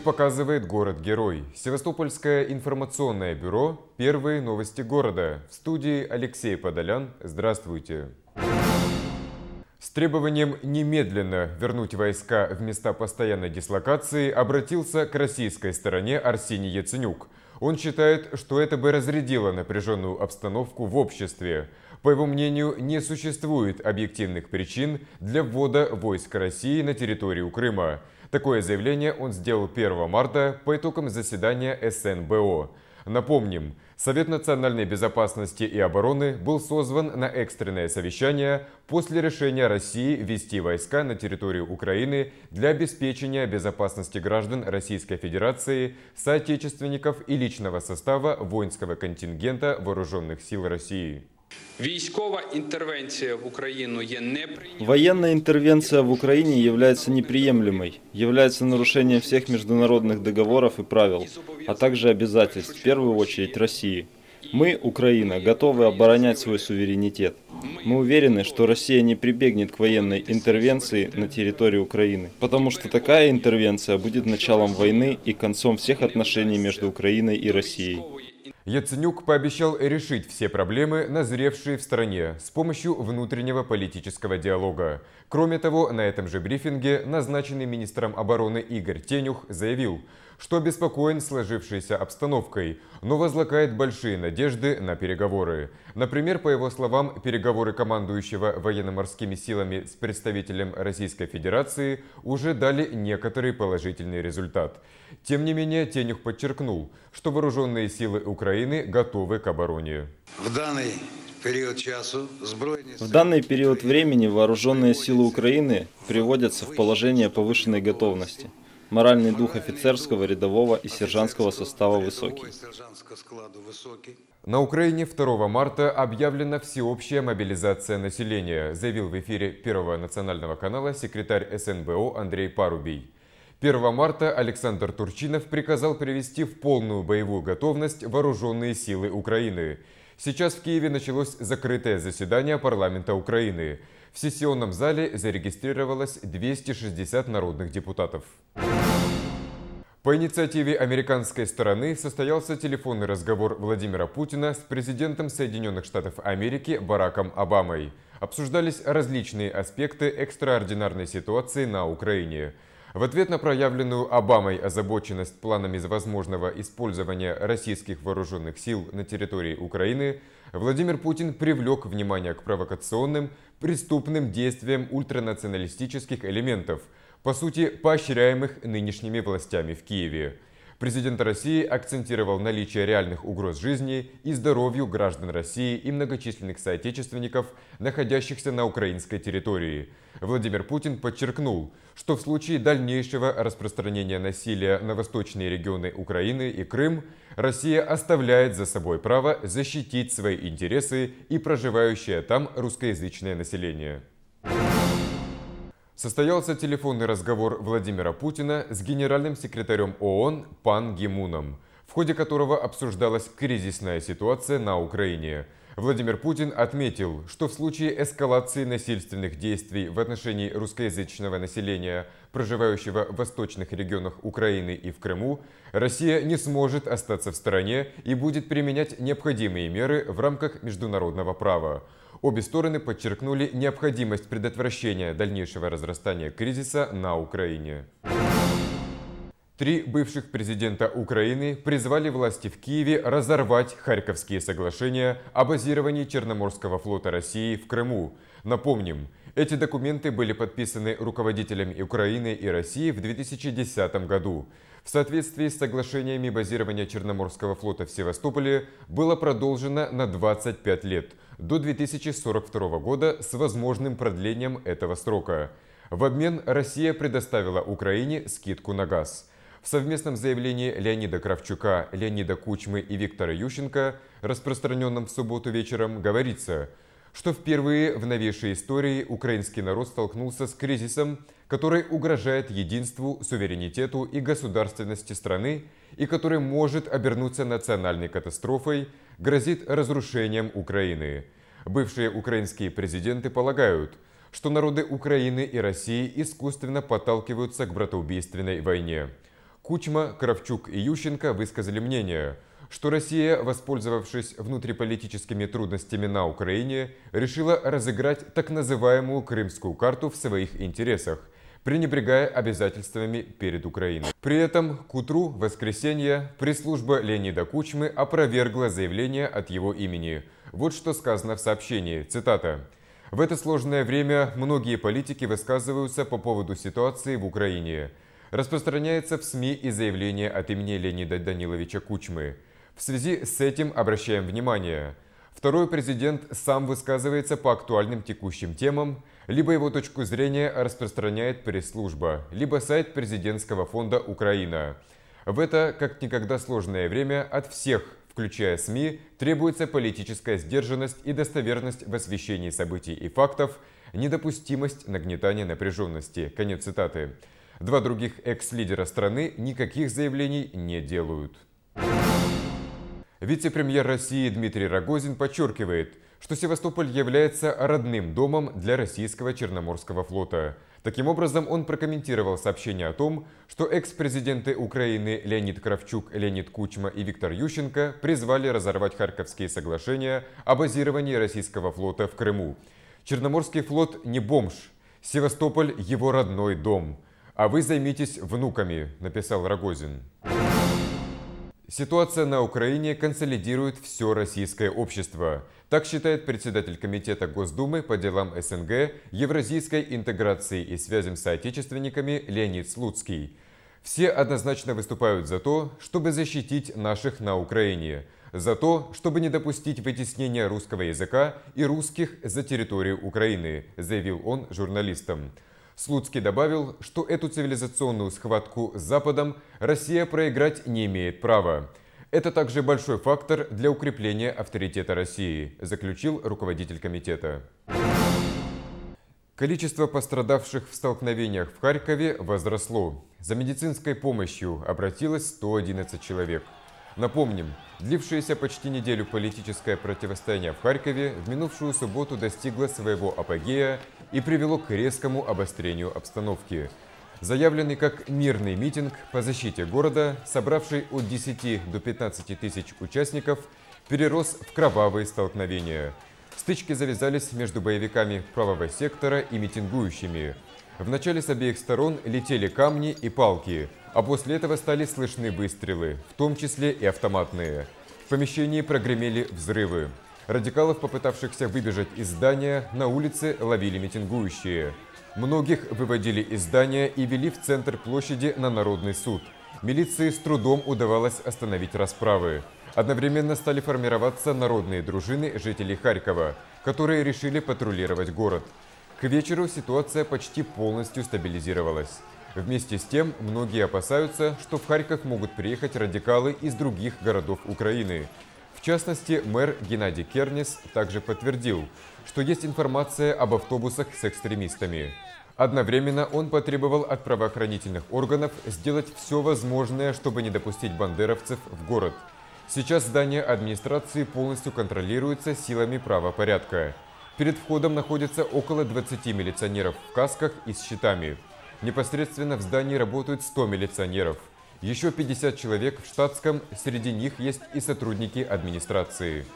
показывает город-герой. Севастопольское информационное бюро «Первые новости города». В студии Алексей Подолян. Здравствуйте. С требованием немедленно вернуть войска в места постоянной дислокации обратился к российской стороне Арсений Яценюк. Он считает, что это бы разрядило напряженную обстановку в обществе. По его мнению, не существует объективных причин для ввода войск России на территорию Крыма. Такое заявление он сделал 1 марта по итогам заседания СНБО. Напомним, Совет национальной безопасности и обороны был созван на экстренное совещание после решения России ввести войска на территорию Украины для обеспечения безопасности граждан Российской Федерации, соотечественников и личного состава воинского контингента Вооруженных сил России. Военная интервенция в Украине является неприемлемой, является нарушением всех международных договоров и правил, а также обязательств, в первую очередь, России. Мы, Украина, готовы оборонять свой суверенитет. Мы уверены, что Россия не прибегнет к военной интервенции на территории Украины, потому что такая интервенция будет началом войны и концом всех отношений между Украиной и Россией. Яценюк пообещал решить все проблемы, назревшие в стране, с помощью внутреннего политического диалога. Кроме того, на этом же брифинге назначенный министром обороны Игорь Тенюх заявил – что обеспокоен сложившейся обстановкой, но возлагает большие надежды на переговоры. Например, по его словам, переговоры командующего военно-морскими силами с представителем Российской Федерации уже дали некоторый положительный результат. Тем не менее, Тенюх подчеркнул, что вооруженные силы Украины готовы к обороне. В данный в данный период времени вооруженные силы Украины приводятся в положение повышенной готовности. Моральный дух офицерского, рядового и сержантского состава высокий. На Украине 2 марта объявлена всеобщая мобилизация населения, заявил в эфире Первого национального канала секретарь СНБО Андрей Парубий. 1 марта Александр Турчинов приказал привести в полную боевую готовность вооруженные силы Украины. Сейчас в Киеве началось закрытое заседание парламента Украины. В сессионном зале зарегистрировалось 260 народных депутатов. По инициативе американской стороны состоялся телефонный разговор Владимира Путина с президентом Соединенных Штатов Америки Бараком Обамой. Обсуждались различные аспекты экстраординарной ситуации на Украине. В ответ на проявленную Обамой озабоченность планами возможного использования российских вооруженных сил на территории Украины, Владимир Путин привлек внимание к провокационным, преступным действиям ультранационалистических элементов, по сути поощряемых нынешними властями в Киеве. Президент России акцентировал наличие реальных угроз жизни и здоровью граждан России и многочисленных соотечественников, находящихся на украинской территории. Владимир Путин подчеркнул, что в случае дальнейшего распространения насилия на восточные регионы Украины и Крым, Россия оставляет за собой право защитить свои интересы и проживающее там русскоязычное население. Thank you Состоялся телефонный разговор Владимира Путина с генеральным секретарем ООН Пан Гимуном, в ходе которого обсуждалась кризисная ситуация на Украине. Владимир Путин отметил, что в случае эскалации насильственных действий в отношении русскоязычного населения, проживающего в восточных регионах Украины и в Крыму, Россия не сможет остаться в стороне и будет применять необходимые меры в рамках международного права. Обе стороны подчеркнули необходимость предотвращения дальнейшего разрастания кризиса на Украине. Три бывших президента Украины призвали власти в Киеве разорвать Харьковские соглашения о базировании Черноморского флота России в Крыму. Напомним, эти документы были подписаны руководителями Украины и России в 2010 году. В соответствии с соглашениями базирования Черноморского флота в Севастополе было продолжено на 25 лет, до 2042 года с возможным продлением этого срока. В обмен Россия предоставила Украине скидку на газ – в совместном заявлении Леонида Кравчука, Леонида Кучмы и Виктора Ющенко, распространенном в субботу вечером, говорится – что впервые в новейшей истории украинский народ столкнулся с кризисом, который угрожает единству, суверенитету и государственности страны и который может обернуться национальной катастрофой, грозит разрушением Украины. Бывшие украинские президенты полагают, что народы Украины и России искусственно подталкиваются к братоубийственной войне. Кучма, Кравчук и Ющенко высказали мнение – что Россия, воспользовавшись внутриполитическими трудностями на Украине, решила разыграть так называемую «крымскую карту» в своих интересах, пренебрегая обязательствами перед Украиной. При этом к утру воскресенья пресс-служба Леонида Кучмы опровергла заявление от его имени. Вот что сказано в сообщении, цитата. В это сложное время многие политики высказываются по поводу ситуации в Украине. Распространяется в СМИ и заявление от имени Леонида Даниловича Кучмы – в связи с этим обращаем внимание. Второй президент сам высказывается по актуальным текущим темам, либо его точку зрения распространяет пресс-служба, либо сайт президентского фонда «Украина». В это, как никогда сложное время, от всех, включая СМИ, требуется политическая сдержанность и достоверность в освещении событий и фактов, недопустимость нагнетания напряженности. Конец цитаты. Два других экс-лидера страны никаких заявлений не делают. Thank Вице-премьер России Дмитрий Рогозин подчеркивает, что Севастополь является родным домом для российского Черноморского флота. Таким образом, он прокомментировал сообщение о том, что экс-президенты Украины Леонид Кравчук, Леонид Кучма и Виктор Ющенко призвали разорвать Харьковские соглашения о базировании российского флота в Крыму. Черноморский флот не бомж, Севастополь его родной дом. А вы займитесь внуками, написал Рогозин. Ситуация на Украине консолидирует все российское общество. Так считает председатель Комитета Госдумы по делам СНГ, евразийской интеграции и связям с соотечественниками Леонид Слуцкий. Все однозначно выступают за то, чтобы защитить наших на Украине, за то, чтобы не допустить вытеснения русского языка и русских за территорию Украины, заявил он журналистам. Слуцкий добавил, что эту цивилизационную схватку с Западом Россия проиграть не имеет права. Это также большой фактор для укрепления авторитета России, заключил руководитель комитета. Количество пострадавших в столкновениях в Харькове возросло. За медицинской помощью обратилось 111 человек. Напомним, Длившееся почти неделю политическое противостояние в Харькове в минувшую субботу достигло своего апогея и привело к резкому обострению обстановки. Заявленный как мирный митинг по защите города, собравший от 10 до 15 тысяч участников, перерос в кровавые столкновения. Стычки завязались между боевиками правого сектора и митингующими. Вначале с обеих сторон летели камни и палки – а после этого стали слышны выстрелы, в том числе и автоматные. В помещении прогремели взрывы. Радикалов, попытавшихся выбежать из здания, на улице ловили митингующие. Многих выводили из здания и вели в центр площади на Народный суд. Милиции с трудом удавалось остановить расправы. Одновременно стали формироваться народные дружины жителей Харькова, которые решили патрулировать город. К вечеру ситуация почти полностью стабилизировалась. Вместе с тем, многие опасаются, что в Харьков могут приехать радикалы из других городов Украины. В частности, мэр Геннадий Кернис также подтвердил, что есть информация об автобусах с экстремистами. Одновременно он потребовал от правоохранительных органов сделать все возможное, чтобы не допустить бандеровцев в город. Сейчас здание администрации полностью контролируется силами правопорядка. Перед входом находится около 20 милиционеров в касках и с щитами. Непосредственно в здании работают 100 милиционеров. Еще 50 человек в штатском, среди них есть и сотрудники администрации.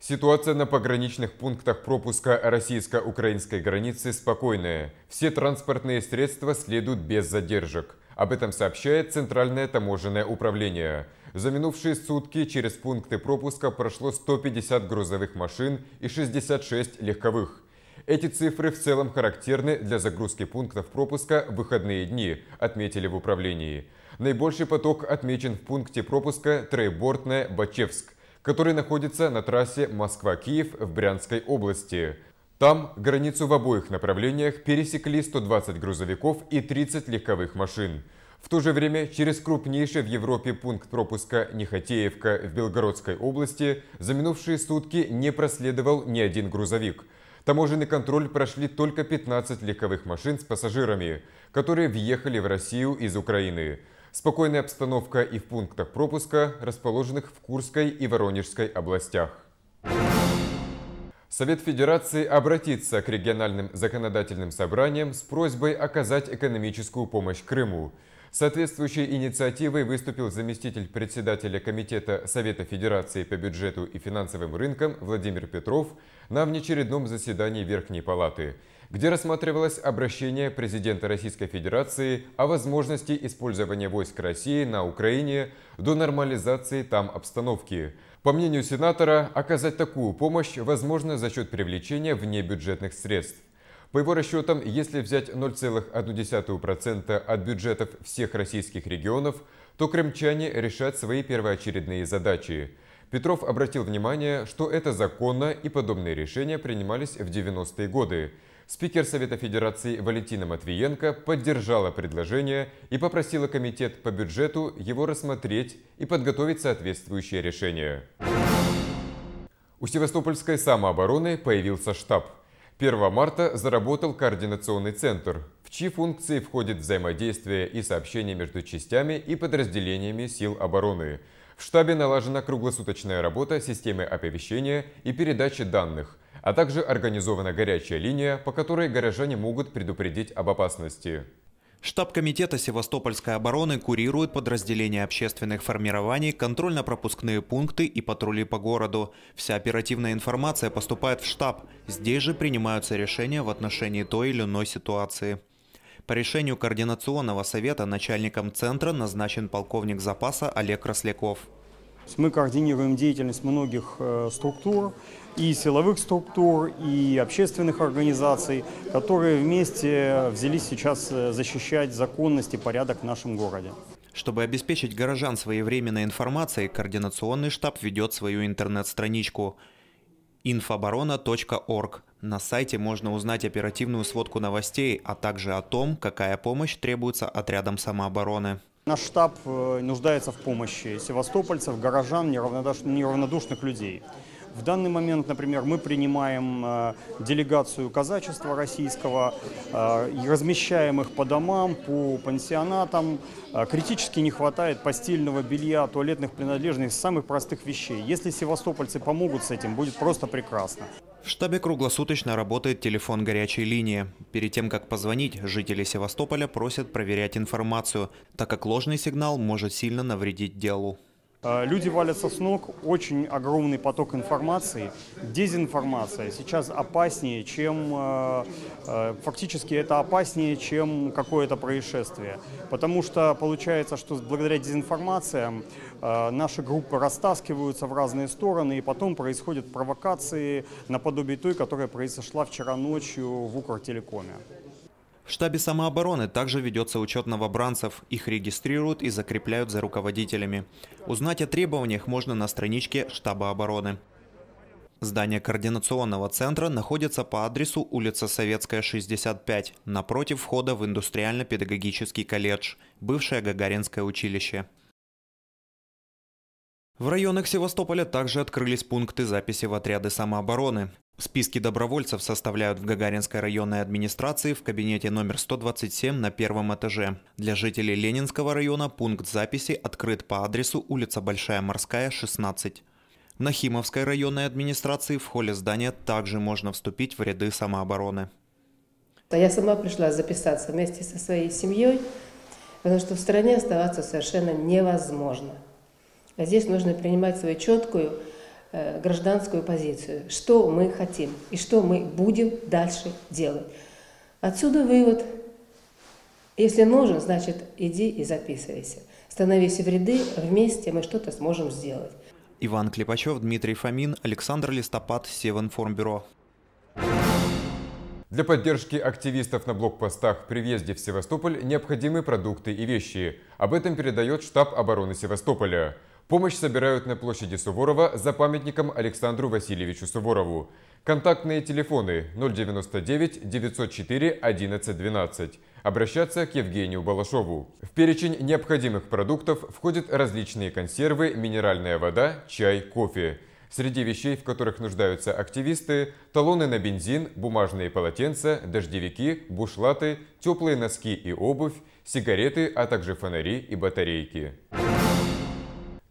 Ситуация на пограничных пунктах пропуска российско-украинской границы спокойная. Все транспортные средства следуют без задержек. Об этом сообщает Центральное таможенное управление. За минувшие сутки через пункты пропуска прошло 150 грузовых машин и 66 легковых – эти цифры в целом характерны для загрузки пунктов пропуска в выходные дни, отметили в управлении. Наибольший поток отмечен в пункте пропуска Трейбортное-Бачевск, который находится на трассе Москва-Киев в Брянской области. Там границу в обоих направлениях пересекли 120 грузовиков и 30 легковых машин. В то же время через крупнейший в Европе пункт пропуска Нехотеевка в Белгородской области за минувшие сутки не проследовал ни один грузовик – Таможенный контроль прошли только 15 легковых машин с пассажирами, которые въехали в Россию из Украины. Спокойная обстановка и в пунктах пропуска, расположенных в Курской и Воронежской областях. Совет Федерации обратится к региональным законодательным собраниям с просьбой оказать экономическую помощь Крыму. Соответствующей инициативой выступил заместитель председателя Комитета Совета Федерации по бюджету и финансовым рынкам Владимир Петров на внеочередном заседании Верхней Палаты, где рассматривалось обращение президента Российской Федерации о возможности использования войск России на Украине до нормализации там обстановки. По мнению сенатора, оказать такую помощь возможно за счет привлечения внебюджетных средств. По его расчетам, если взять 0,1% от бюджетов всех российских регионов, то крымчане решат свои первоочередные задачи. Петров обратил внимание, что это законно и подобные решения принимались в 90-е годы. Спикер Совета Федерации Валентина Матвиенко поддержала предложение и попросила комитет по бюджету его рассмотреть и подготовить соответствующее решение. У Севастопольской самообороны появился штаб. 1 марта заработал координационный центр, в чьи функции входит взаимодействие и сообщение между частями и подразделениями сил обороны. В штабе налажена круглосуточная работа системы оповещения и передачи данных, а также организована горячая линия, по которой горожане могут предупредить об опасности. Штаб комитета Севастопольской обороны курирует подразделения общественных формирований, контрольно-пропускные пункты и патрули по городу. Вся оперативная информация поступает в штаб. Здесь же принимаются решения в отношении той или иной ситуации. По решению Координационного совета начальником центра назначен полковник запаса Олег Росляков. Мы координируем деятельность многих э, структур, и силовых структур, и общественных организаций, которые вместе взялись сейчас э, защищать законность и порядок в нашем городе. Чтобы обеспечить горожан своевременной информацией, координационный штаб ведет свою интернет-страничку infoborona.org. На сайте можно узнать оперативную сводку новостей, а также о том, какая помощь требуется отрядам самообороны. Наш штаб э, нуждается в помощи севастопольцев, горожан, неравнодушных людей. В данный момент, например, мы принимаем э, делегацию казачества российского э, размещаем их по домам, по пансионатам. Э, критически не хватает постельного белья, туалетных принадлежностей, самых простых вещей. Если севастопольцы помогут с этим, будет просто прекрасно. В штабе круглосуточно работает телефон горячей линии. Перед тем, как позвонить, жители Севастополя просят проверять информацию, так как ложный сигнал может сильно навредить делу. Э, люди валятся с ног, очень огромный поток информации, дезинформация сейчас опаснее, чем, э, э, фактически это опаснее, чем какое-то происшествие. Потому что получается, что благодаря дезинформациям наши группы растаскиваются в разные стороны, и потом происходят провокации наподобие той, которая произошла вчера ночью в Укртелекоме. В штабе самообороны также ведется учет новобранцев. Их регистрируют и закрепляют за руководителями. Узнать о требованиях можно на страничке штаба обороны. Здание координационного центра находится по адресу улица Советская, 65, напротив входа в индустриально-педагогический колледж, бывшее Гагаринское училище. В районах Севастополя также открылись пункты записи в отряды самообороны. Списки добровольцев составляют в Гагаринской районной администрации в кабинете номер 127 на первом этаже. Для жителей Ленинского района пункт записи открыт по адресу улица Большая Морская, 16. В Нахимовской районной администрации в холле здания также можно вступить в ряды самообороны. Я сама пришла записаться вместе со своей семьей, потому что в стране оставаться совершенно невозможно. А здесь нужно принимать свою четкую Э, гражданскую позицию, что мы хотим и что мы будем дальше делать. Отсюда вывод, если нужен, значит иди и записывайся. Становись в ряды, вместе мы что-то сможем сделать. Иван Клепачев, Дмитрий Фомин, Александр Листопад, Севинформбюро. Для поддержки активистов на блокпостах при въезде в Севастополь необходимы продукты и вещи. Об этом передает штаб обороны Севастополя. Помощь собирают на площади Суворова за памятником Александру Васильевичу Суворову. Контактные телефоны 099 904 1112. Обращаться к Евгению Балашову. В перечень необходимых продуктов входят различные консервы, минеральная вода, чай, кофе. Среди вещей, в которых нуждаются активисты – талоны на бензин, бумажные полотенца, дождевики, бушлаты, теплые носки и обувь, сигареты, а также фонари и батарейки.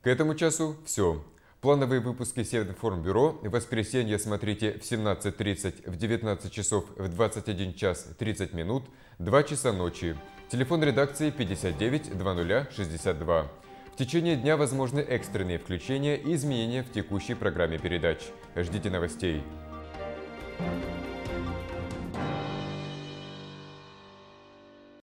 К этому часу все. Плановые выпуски Севинформбюро в воскресенье смотрите в 17.30, в 19 часов, в 21 час 30 минут, 2 часа ночи. Телефон редакции 59 00 62. В течение дня возможны экстренные включения и изменения в текущей программе передач. Ждите новостей. thank you